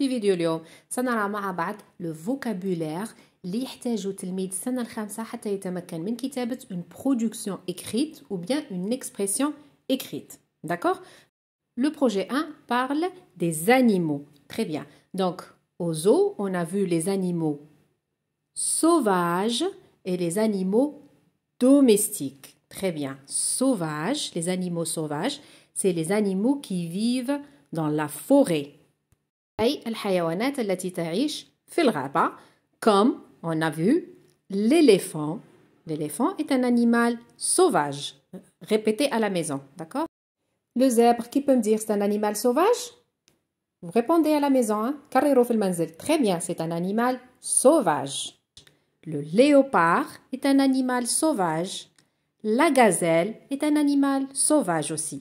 vidéo في فيديو اليوم سنرى le vocabulaire لو فوكابولير اللي يحتاجه تلميذ السنة الخامسة حتى يتمكن من écrire, une production écrite ou bien une expression écrite. D'accord Le projet 1 parle des animaux. Très bien. Donc, au zoo, on a vu les animaux sauvages et les animaux domestiques. Très bien. Sauvages, les animaux sauvages, c'est les animaux qui vivent dans la forêt comme on a vu l'éléphant. L'éléphant est un animal sauvage. Répétez à la maison, d'accord Le zèbre, qui peut me dire c'est un animal sauvage Vous répondez à la maison, hein Très bien, c'est un animal sauvage. Le léopard est un animal sauvage. La gazelle est un animal sauvage aussi.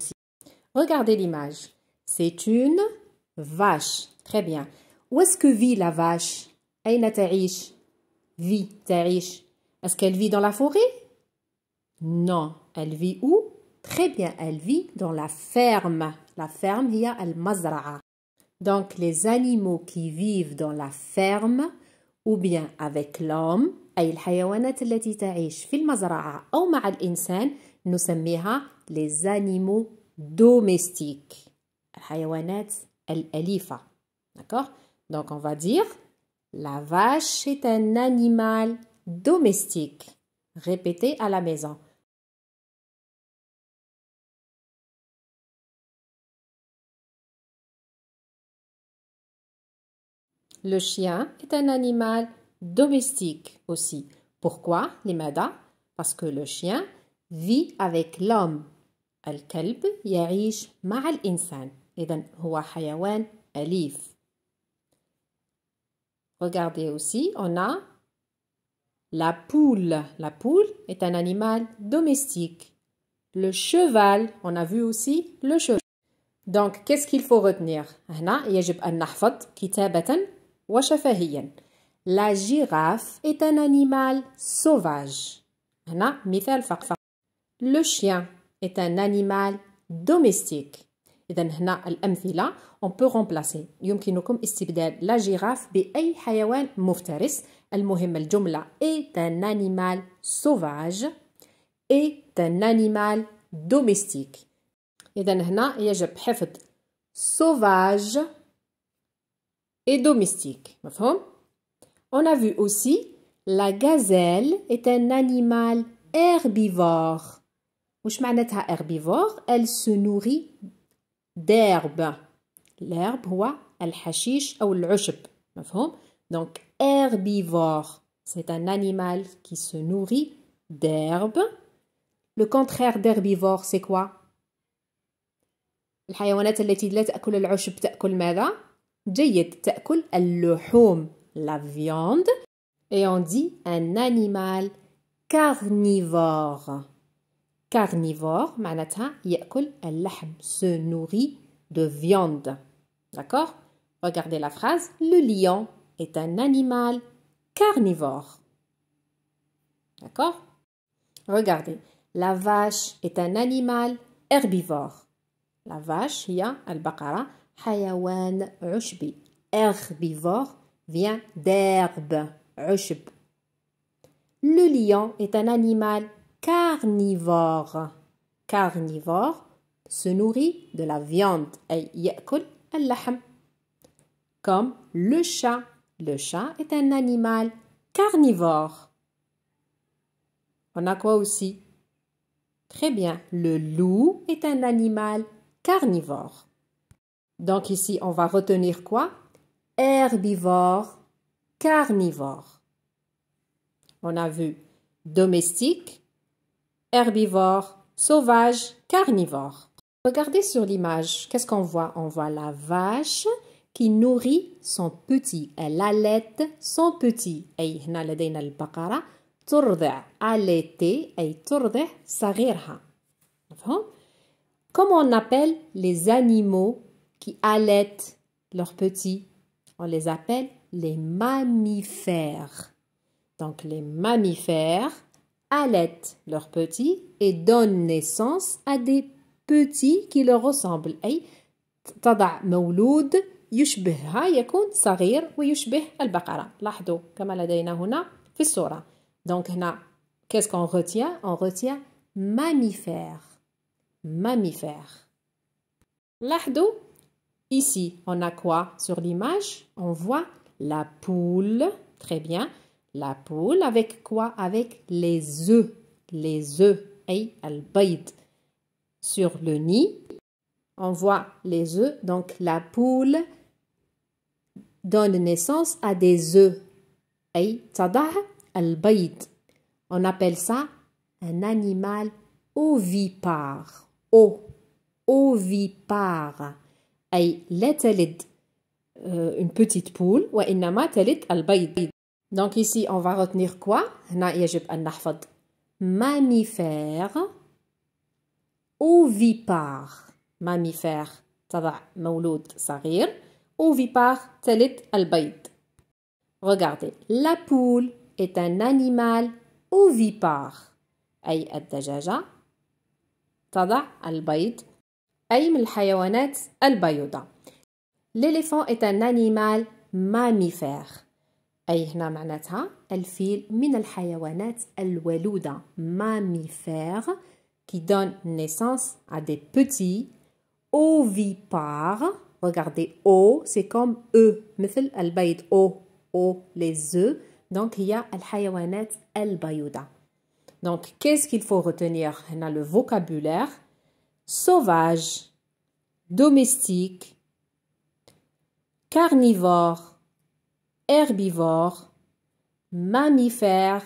Regardez l'image. C'est une vache. Très bien. Où est-ce que vit la vache Aïna Ta'ish Vit Ta'ish. Est-ce qu'elle vit dans la forêt Non. Elle vit où Très bien. Elle vit dans la ferme. La ferme, il y a al-mazra'a. Donc, les animaux qui vivent dans la ferme ou bien avec l'homme, أي الحيوانات التي تعيش في المزرعة أو مع الإنسان نسميها les animaux domestiques الحيوانات الأليفة D'accord Donc, on va dire la vache est un animal domestique. Répétez à la maison. Le chien est un animal domestique aussi. Pourquoi, les Parce que le chien vit avec l'homme. Regardez aussi, on a la poule. La poule est un animal domestique. Le cheval, on a vu aussi le cheval. Donc, qu'est-ce qu'il faut retenir La girafe est un animal sauvage. Le chien est un animal domestique. إذا هنا الأمثلة on peut remplacer يمكنكم استبدال لا جيراف بأي حيوان مفترس المهم الجملة est un animal sauvage est un animal domestique إذا هنا يجب حفظ sauvage et domestique مفهوم On a vu aussi la gazelle est un animal herbivore. وش معناتها herbivore Elle se nourrit d'herbe. L'herbe هو الحشيش ou العشب مفهوم؟ Donc herbivore, c'est un animal qui se nourrit d'herbe. Le contraire d'herbivore, c'est quoi الحيوانات التي لا تأكل العشب تأكل ماذا؟ جيد تأكل اللحوم la viande et on dit un animal carnivore carnivore معناتها yakul اللحم se nourrit de viande d'accord regardez la phrase le lion est un animal carnivore d'accord regardez la vache est un animal herbivore la vache al hayawan herbivore vient d'herbe le lion est un animal carnivore. Carnivore se nourrit de la viande. Comme le chat. Le chat est un animal carnivore. On a quoi aussi Très bien. Le loup est un animal carnivore. Donc ici, on va retenir quoi Herbivore, carnivore. On a vu domestique, Herbivore, sauvage, carnivore. Regardez sur l'image, qu'est-ce qu'on voit On voit la vache qui nourrit son petit. Elle allait son petit. Et Comment on appelle les animaux qui allaitent leurs petits On les appelle les mammifères. Donc les mammifères allaitent leurs petits et donnent naissance à des petits qui leur ressemblent. et تضع مولود يشبهها يكون صغير ويشبه البقرة. لاحظوا كما لدينا هنا في الصورة. Donc هنا qu'est-ce qu'on retient On retient mammifère. Mammifère. لاحظوا ici on a quoi sur l'image On voit la poule. Très bien. La poule avec quoi Avec les œufs. Les œufs. Ay al Sur le nid, on voit les œufs. Donc la poule donne naissance à des œufs. tada, al On appelle ça un animal ovipare. O. Ovipare. Ay la euh, une petite poule. Wa al donc ici, on va retenir quoi Mammifère, ovipare. Mammifère, tada, ça sarir. Ovipare, telit, albaïd. Regardez, la poule est un animal ovipare. Aïe, adjaja. Tada, albaïd. Aïe, al albaïda. L'éléphant est un animal mammifère. El fil معناتها الفيل من الحيوانات الولودة mammifère, qui donne naissance à des petits ovipares. Regardez, O, c'est comme E, مثل البيض, O, O, les œufs. E. Donc, il y a الحيوانات البيضة. Donc, qu'est-ce qu'il faut retenir On le vocabulaire sauvage, domestique, carnivore, herbivore, mammifère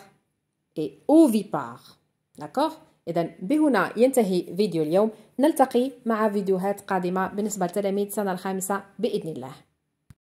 et ovipare داكوغ إذا بهنا ينتهي فيديو اليوم نلتقي مع فيديوهات قادمة بالنسبة لتلاميذ السنة الخامسة بإذن الله